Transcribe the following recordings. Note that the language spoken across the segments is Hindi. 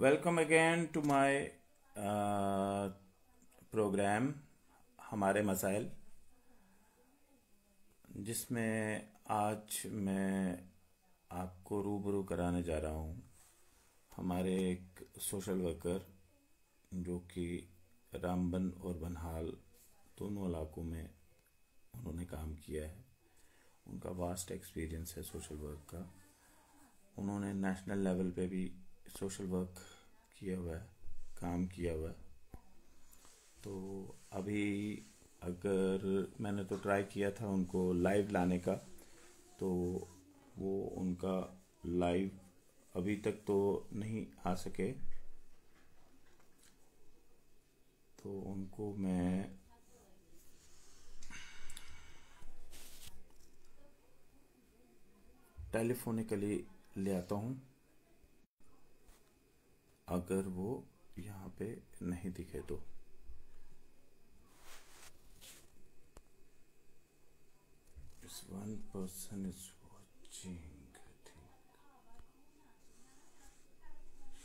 welcome again to my program हमारे मसाइल जिसमें आज मैं आपको रूबरू कराने जा रहा हूँ हमारे एक सोशल वर्कर जो कि रामबन और बनहाल दोनों इलाकों में उन्होंने काम किया है उनका वास्ट एक्सपीरियंस है सोशल वर्क का उन्होंने नेशनल लेवल पे भी सोशल वर्क किया हुआ है काम किया हुआ है तो अभी अगर मैंने तो ट्राई किया था उनको लाइव लाने का तो वो उनका लाइव अभी तक तो नहीं आ सके तो उनको मैं टेलीफोनिकली ले आता हूँ अगर वो यहाँ पे नहीं दिखे तो is one person is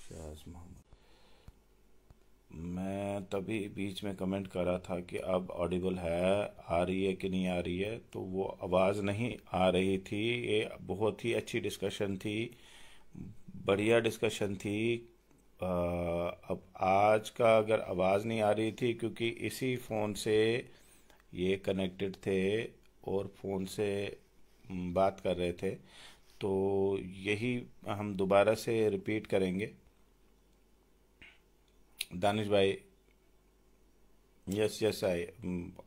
शाज Mohammad मैं तभी बीच में कमेंट कर रहा था कि अब ऑडिबल है आ रही है कि नहीं आ रही है तो वो आवाज़ नहीं आ रही थी ये बहुत ही अच्छी डिस्कशन थी बढ़िया डिस्कशन थी अब आज का अगर आवाज़ नहीं आ रही थी क्योंकि इसी फ़ोन से ये कनेक्टेड थे और फ़ोन से बात कर रहे थे तो यही हम दोबारा से रिपीट करेंगे दानिश भाई yes yes I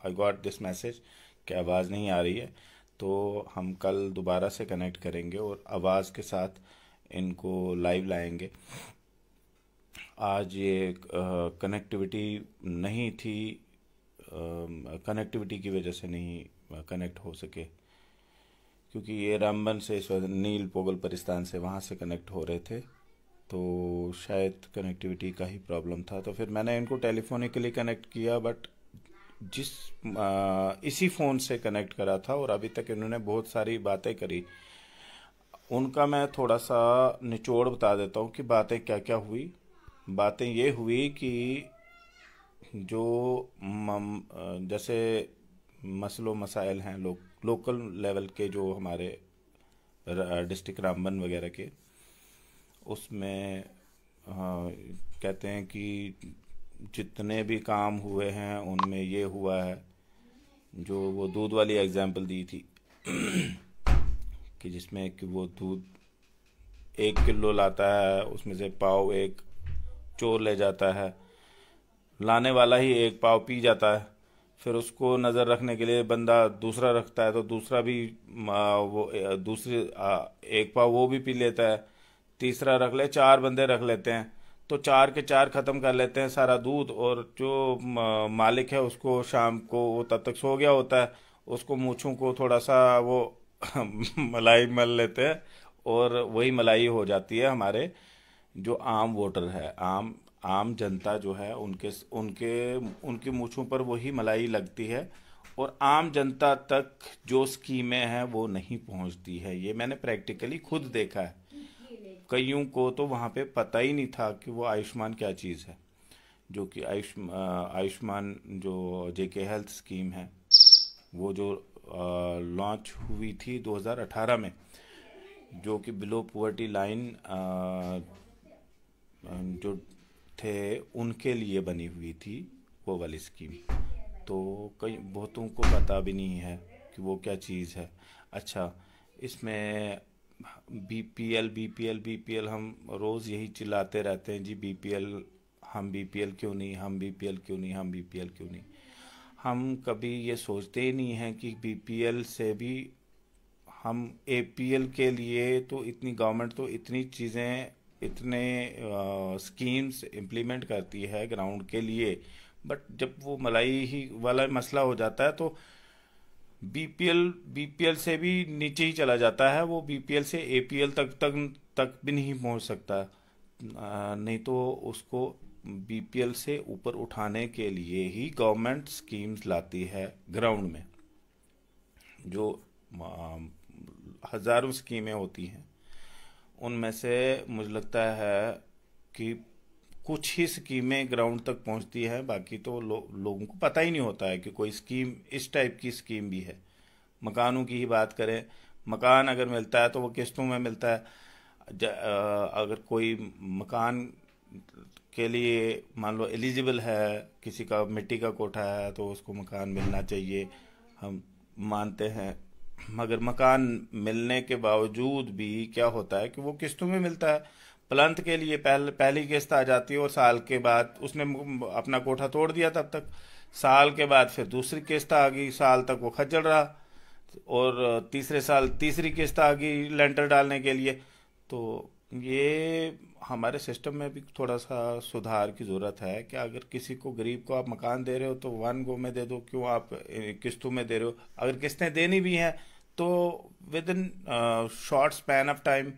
I got this message कि आवाज़ नहीं आ रही है तो हम कल दोबारा से कनेक्ट करेंगे और आवाज़ के साथ इनको लाइव लाएंगे आज ये कनेक्टिविटी नहीं थी कनेक्टिविटी की वजह से नहीं कनेक्ट हो सके क्योंकि ये रामबन से इस नील पोगल परिस्तान से वहाँ से कनेक्ट हो रहे थे तो शायद कनेक्टिविटी का ही प्रॉब्लम था तो फिर मैंने इनको टेलीफोनिकली कनेक्ट किया बट जिस आ, इसी फ़ोन से कनेक्ट करा था और अभी तक इन्होंने बहुत सारी बातें करी उनका मैं थोड़ा सा निचोड़ बता देता हूँ कि बातें क्या क्या हुई बातें ये हुई कि जो जैसे मसलो मसाइल हैं लो, लोकल लेवल के जो हमारे डिस्ट्रिक्ट रामबन वगैरह के उसमें कहते हैं कि जितने भी काम हुए हैं उनमें ये हुआ है जो वो दूध वाली एग्जाम्पल दी थी कि जिसमें कि वो दूध एक किलो लाता है उसमें से पाव एक चोर ले जाता है लाने वाला ही एक पाव पी जाता है फिर उसको नज़र रखने के लिए बंदा दूसरा रखता है तो दूसरा भी वो दूसरे एक पाव वो भी पी लेता है तीसरा रख ले चार बंदे रख लेते हैं तो चार के चार ख़त्म कर लेते हैं सारा दूध और जो मालिक है उसको शाम को वो तब तक सो गया होता है उसको मूछों को थोड़ा सा वो मलाई मल लेते हैं और वही मलाई हो जाती है हमारे जो आम वोटर है आम आम जनता जो है उनके उनके उनकी मूछों पर वही मलाई लगती है और आम जनता तक जो स्कीमें हैं वो नहीं पहुंचती है ये मैंने प्रैक्टिकली खुद देखा है कईयों को तो वहाँ पे पता ही नहीं था कि वो आयुष्मान क्या चीज़ है जो कि आयुष आयुष्मान जो जे के हेल्थ स्कीम है वो जो लॉन्च हुई थी 2018 में जो कि बिलो पुअर्टी लाइन जो थे उनके लिए बनी हुई थी वो वाली स्कीम तो कई बहुतों को पता भी नहीं है कि वो क्या चीज़ है अच्छा इसमें B P L B P L B P L हम रोज़ यही चिल्लाते रहते हैं जी बी पी एल हम बी पी एल क्यों नहीं हम बी पी एल क्यों नहीं हम बी पी एल क्यों नहीं हम कभी ये सोचते ही नहीं हैं कि बी पी एल से भी हम ए पी एल के लिए तो इतनी गवर्नमेंट तो इतनी चीज़ें इतने स्कीम्स इम्प्लीमेंट करती है ग्राउंड के लिए बट जब वो मलाई ही वाला मसला हो जाता है तो बीपीएल बीपीएल से भी नीचे ही चला जाता है वो बीपीएल से एपीएल तक तक तक भी नहीं पहुंच सकता नहीं तो उसको बीपीएल से ऊपर उठाने के लिए ही गवर्नमेंट स्कीम्स लाती है ग्राउंड में जो हज़ारों स्कीमें होती हैं उनमें से मुझे लगता है कि कुछ ही स्कीमें ग्राउंड तक पहुंचती हैं बाकी तो लो, लोगों को पता ही नहीं होता है कि कोई स्कीम इस टाइप की स्कीम भी है मकानों की ही बात करें मकान अगर मिलता है तो वो किस्तों में मिलता है अगर कोई मकान के लिए मान लो एलिजिबल है किसी का मिट्टी का कोठा है तो उसको मकान मिलना चाहिए हम मानते हैं मगर मकान मिलने के बावजूद भी क्या होता है कि वो किस्तों में मिलता है प्लंथ के लिए पहले पहली किस्त आ जाती है और साल के बाद उसने अपना कोठा तोड़ दिया तब तक साल के बाद फिर दूसरी किस्त आ गई साल तक वो खज्जल रहा और तीसरे साल तीसरी किस्त आ गई लेंटर डालने के लिए तो ये हमारे सिस्टम में भी थोड़ा सा सुधार की ज़रूरत है कि अगर किसी को गरीब को आप मकान दे रहे हो तो वन गो में दे दो क्यों आप किस्तों में दे रहे हो अगर किस्तें देनी भी हैं तो with in short span of time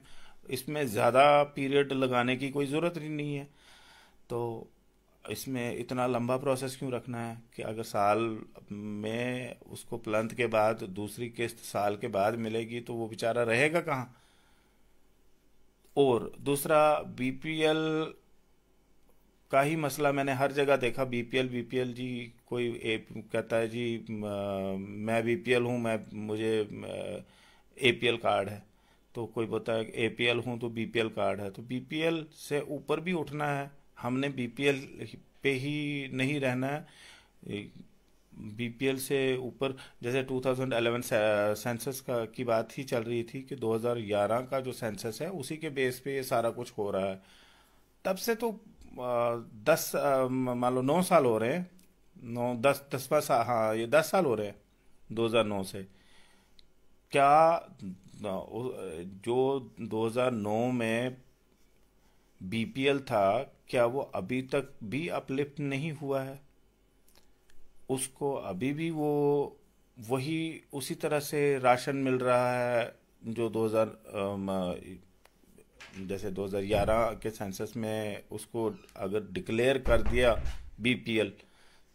इसमें ज़्यादा पीरियड लगाने की कोई ज़रूरत ही नहीं है तो इसमें इतना लंबा प्रोसेस क्यों रखना है कि अगर साल में उसको प्लंथ के बाद दूसरी किस्त साल के बाद मिलेगी तो वो बेचारा रहेगा कहाँ और दूसरा बीपीएल का ही मसला मैंने हर जगह देखा बीपीएल बीपीएल जी कोई ए, कहता है जी मैं बीपीएल हूँ मैं मुझे एपीएल कार्ड है तो कोई बोलता है एपीएल हूँ तो बीपीएल कार्ड है तो बीपीएल से ऊपर भी उठना है हमने बीपीएल पे ही नहीं रहना है बीपीएल से ऊपर जैसे 2011 सेंसस का की बात ही चल रही थी कि 2011 का जो सेंसस है उसी के बेस पे ये सारा कुछ हो रहा है तब से तो दस मान लो नौ साल हो रहे हैं नौ दस दसवा साल हाँ ये दस साल हो रहे हैं 2009 से क्या जो 2009 में बीपीएल था क्या वो अभी तक भी अपलिफ्ट नहीं हुआ है उसको अभी भी वो वही उसी तरह से राशन मिल रहा है जो 2000 जैसे 2011 के सेंसस में उसको अगर डिक्लेयर कर दिया बीपीएल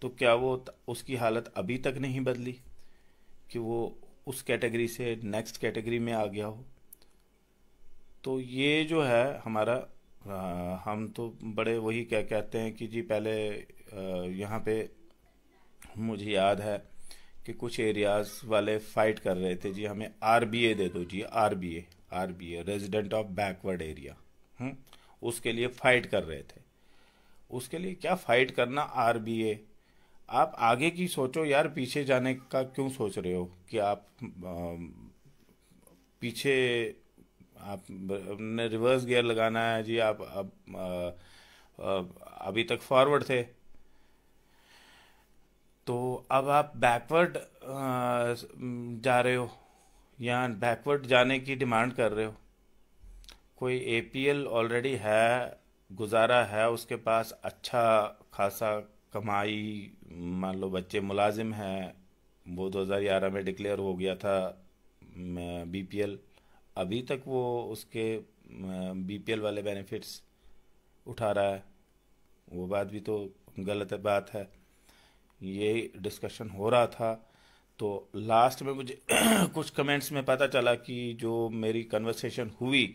तो क्या वो उसकी हालत अभी तक नहीं बदली कि वो उस कैटेगरी से नेक्स्ट कैटेगरी में आ गया हो तो ये जो है हमारा आ, हम तो बड़े वही क्या कहते हैं कि जी पहले यहाँ पे मुझे याद है कि कुछ एरियाज वाले फाइट कर रहे थे जी हमें आर दे दो जी R B A R B A resident of backward area उसके लिए फाइट कर रहे थे उसके लिए क्या फाइट करना आर बी ए आप आगे की सोचो यार पीछे जाने का क्यों सोच रहे हो कि आप आ, पीछे आप ने रिवर्स गियर लगाना है जी आप अब अभी तक फॉरवर्ड थे तो अब आप बैकवर्ड जा रहे हो या बैकवर्ड जाने की डिमांड कर रहे हो कोई एपीएल ऑलरेडी है गुजारा है उसके पास अच्छा खासा कमाई मान लो बच्चे मुलाजिम हैं वो 2011 में डिक्लेयर हो गया था बीपीएल अभी तक वो उसके बीपीएल वाले बेनिफिट्स उठा रहा है वो बात भी तो गलत बात है ये डिस्कशन हो रहा था तो लास्ट में मुझे कुछ कमेंट्स में पता चला कि जो मेरी कन्वर्सेशन हुई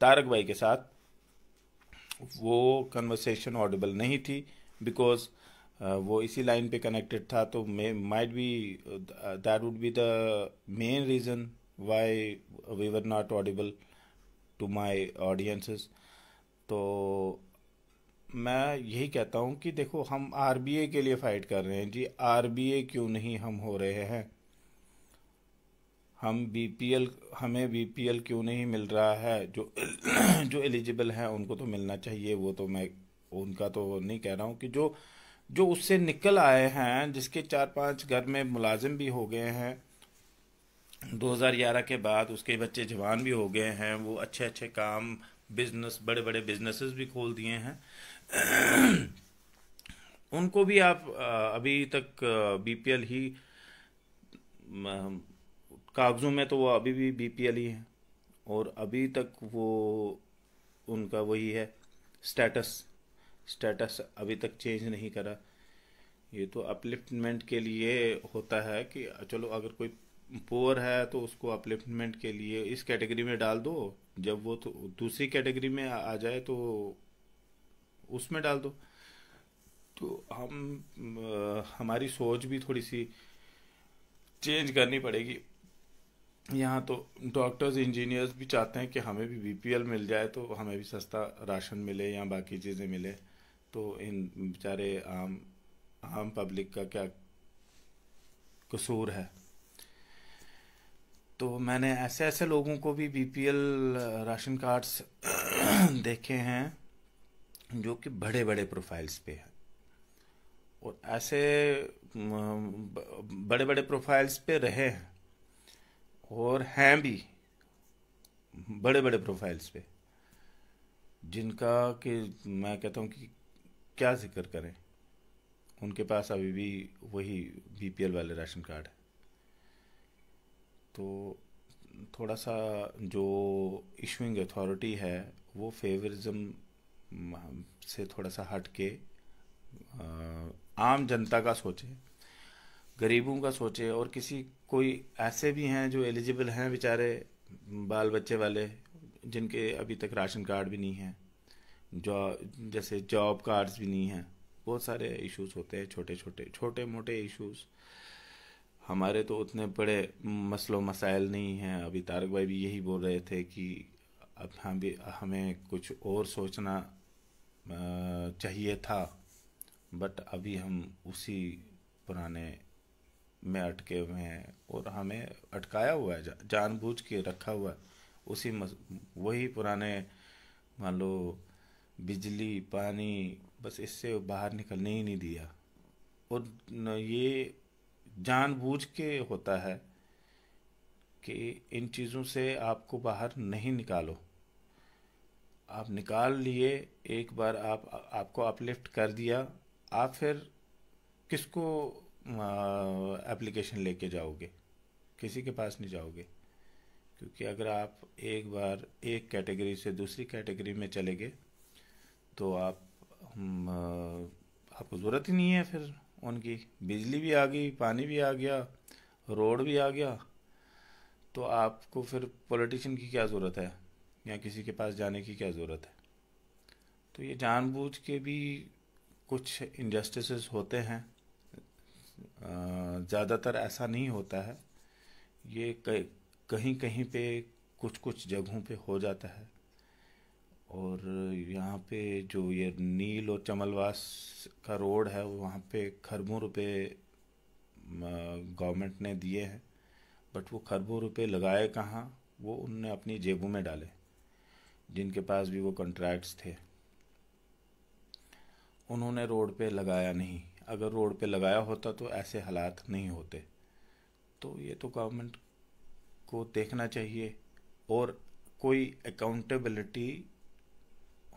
तारक भाई के साथ वो कन्वर्सेशन ऑडिबल नहीं थी बिकॉज uh, वो इसी लाइन पे कनेक्टेड था तो might be that would be the main reason why we were not audible to my audiences तो मैं यही कहता हूँ कि देखो हम आर के लिए फ़ाइट कर रहे हैं जी आर क्यों नहीं हम हो रहे हैं हम बीपीएल हमें बीपीएल क्यों नहीं मिल रहा है जो जो एलिजिबल हैं उनको तो मिलना चाहिए वो तो मैं उनका तो नहीं कह रहा हूँ कि जो जो उससे निकल आए हैं जिसके चार पांच घर में मुलाजिम भी हो गए हैं 2011 के बाद उसके बच्चे जवान भी हो गए हैं वो अच्छे अच्छे काम बिजनेस बड़े बड़े बिजनेसेस भी खोल दिए हैं उनको भी आप अभी तक बीपीएल ही कागज़ों में तो वो अभी भी बीपीएल ही हैं और अभी तक वो उनका वही है स्टेटस स्टेटस अभी तक चेंज नहीं करा ये तो अपलिफ्टमेंट के लिए होता है कि चलो अगर कोई पुअर है तो उसको अपलिफ्टमेंट के लिए इस कैटेगरी में डाल दो जब वो तो दूसरी कैटेगरी में आ जाए तो उसमें डाल दो तो हम हमारी सोच भी थोड़ी सी चेंज करनी पड़ेगी यहाँ तो डॉक्टर्स इंजीनियर्स भी चाहते हैं कि हमें भी बी मिल जाए तो हमें भी सस्ता राशन मिले या बाकी चीज़ें मिले तो इन बेचारे आम आम पब्लिक का क्या कसूर है तो मैंने ऐसे ऐसे लोगों को भी बी राशन कार्ड्स देखे हैं जो कि बड़े बड़े प्रोफाइल्स पे है और ऐसे बड़े बड़े प्रोफाइल्स पे रहे हैं और हैं भी बड़े बड़े प्रोफाइल्स पे जिनका कि मैं कहता हूँ कि क्या जिक्र करें उनके पास अभी भी वही बी वाले राशन कार्ड है तो थोड़ा सा जो इशूइंग अथॉरिटी है वो फेवरिज्म से थोड़ा सा हट के आम जनता का सोचे गरीबों का सोचे और किसी कोई ऐसे भी हैं जो एलिजिबल हैं बेचारे बाल बच्चे वाले जिनके अभी तक राशन कार्ड भी नहीं है जो जैसे जॉब कार्ड्स भी नहीं हैं बहुत सारे इश्यूज होते हैं छोटे छोटे छोटे मोटे इश्यूज हमारे तो उतने बड़े मसलों मसाइल नहीं हैं अभी तारक भाई भी यही बोल रहे थे कि अब हम भी हमें कुछ और सोचना चाहिए था बट अभी हम उसी पुराने में अटके हुए हैं और हमें अटकाया हुआ है जानबूझ के रखा हुआ है उसी वही पुराने मान लो बिजली पानी बस इससे बाहर निकलने ही नहीं दिया और ये जानबूझ के होता है कि इन चीज़ों से आपको बाहर नहीं निकालो आप निकाल लिए एक बार आप आपको अपलिफ्ट कर दिया आप फिर किसको एप्लीकेशन लेके जाओगे किसी के पास नहीं जाओगे क्योंकि अगर आप एक बार एक कैटेगरी से दूसरी कैटेगरी में चले गए तो आप आपको ज़रूरत ही नहीं है फिर उनकी बिजली भी आ गई पानी भी आ गया रोड भी आ गया तो आपको फिर पॉलिटिशियन की क्या ज़रूरत है या किसी के पास जाने की क्या ज़रूरत है तो ये जानबूझ के भी कुछ इनजस्टिस होते हैं ज़्यादातर ऐसा नहीं होता है ये कहीं कहीं पे कुछ कुछ जगहों पे हो जाता है और यहाँ पे जो ये नील और चमलवास का रोड है वहाँ पे खरबों रुपए गवर्नमेंट ने दिए हैं बट वो खरबों रुपए लगाए कहाँ वो उनने अपनी जेबों में डाले जिनके पास भी वो कॉन्ट्रैक्ट्स थे उन्होंने रोड पे लगाया नहीं अगर रोड पे लगाया होता तो ऐसे हालात नहीं होते तो ये तो गवर्नमेंट को देखना चाहिए और कोई अकाउंटेबिलिटी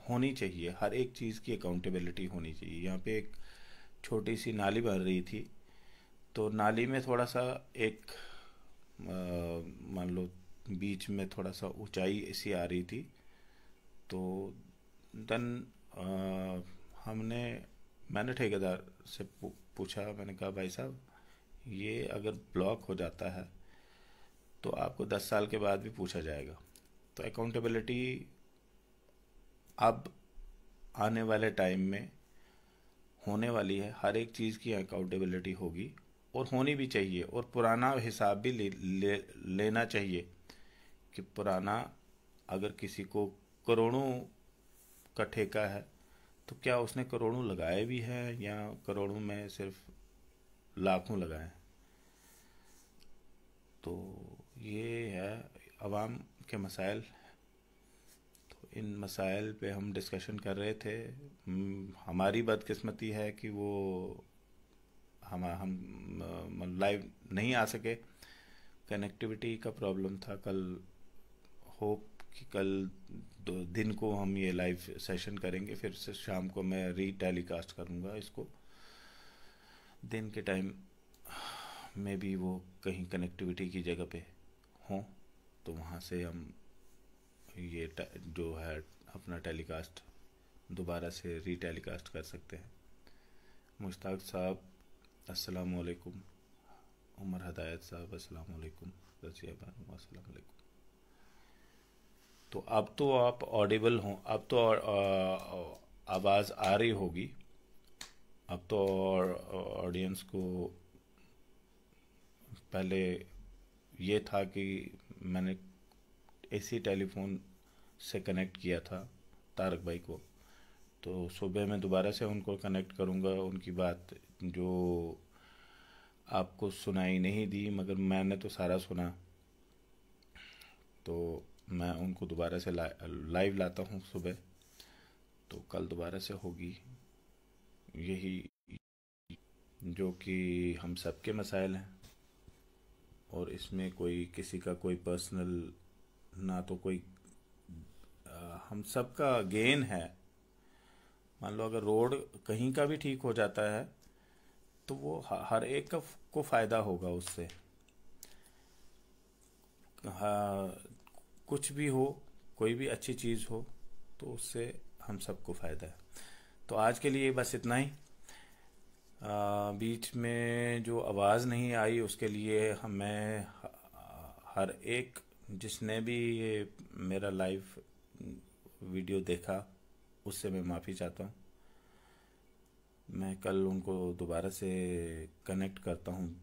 होनी चाहिए हर एक चीज़ की अकाउंटेबिलिटी होनी चाहिए यहाँ पे एक छोटी सी नाली बन रही थी तो नाली में थोड़ा सा एक मान लो बीच में थोड़ा सा ऊंचाई ऐसी आ रही थी तो देन हमने मैंने ठेकेदार से पूछा मैंने कहा भाई साहब ये अगर ब्लॉक हो जाता है तो आपको दस साल के बाद भी पूछा जाएगा तो अकाउंटेबिलिटी अब आने वाले टाइम में होने वाली है हर एक चीज़ की अकाउंटेबिलिटी होगी और होनी भी चाहिए और पुराना हिसाब भी ले, ले लेना चाहिए कि पुराना अगर किसी को करोड़ों का ठेका है तो क्या उसने करोड़ों लगाए भी हैं या करोड़ों में सिर्फ लाखों लगाए तो ये है आवाम के मसाइल तो इन मसाइल पे हम डिस्कशन कर रहे थे हमारी बदकिस्मती है कि वो हम हम लाइव नहीं आ सके कनेक्टिविटी का प्रॉब्लम था कल होप कि कल दिन को हम ये लाइव सेशन करेंगे फिर से शाम को मैं री टेलीकास्ट करूँगा इसको दिन के टाइम में भी वो कहीं कनेक्टिविटी की जगह पे हों तो वहाँ से हम ये जो है अपना टेलीकास्ट दोबारा से री टेलीकास्ट कर सकते हैं मुश्ताक साहब अस्सलाम वालेकुम उमर हदायत साहब अस्सलाम वालेकुम रजिया बानू अस्सलाम वालेकुम तो अब तो आप ऑडिबल हों अब तो आवाज़ आ रही होगी अब तो ऑडियंस को पहले ये था कि मैंने इसी टेलीफोन से कनेक्ट किया था तारक भाई को तो सुबह मैं दोबारा से उनको कनेक्ट करूँगा उनकी बात जो आपको सुनाई नहीं दी मगर मैंने तो सारा सुना तो मैं उनको दोबारा से ला, लाइव लाता हूँ सुबह तो कल दोबारा से होगी यही जो कि हम सबके मसाइल हैं और इसमें कोई किसी का कोई पर्सनल ना तो कोई आ, हम सबका गेन है मान लो अगर रोड कहीं का भी ठीक हो जाता है तो वो हर एक का को फ़ायदा होगा उससे हाँ कुछ भी हो कोई भी अच्छी चीज़ हो तो उससे हम सबको फ़ायदा है तो आज के लिए बस इतना ही आ, बीच में जो आवाज़ नहीं आई उसके लिए हमें हर एक जिसने भी ये मेरा लाइव वीडियो देखा उससे मैं माफ़ी चाहता हूँ मैं कल उनको दोबारा से कनेक्ट करता हूँ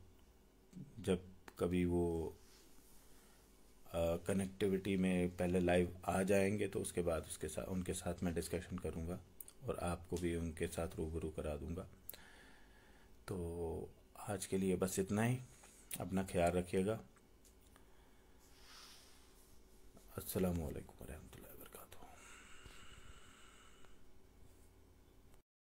जब कभी वो कनेक्टिविटी में पहले लाइव आ जाएंगे तो उसके बाद उसके साथ उनके साथ मैं डिस्कशन करूँगा और आपको भी उनके साथ रूबरू करा दूँगा तो आज के लिए बस इतना ही अपना ख्याल रखिएगा असलकम वरहमत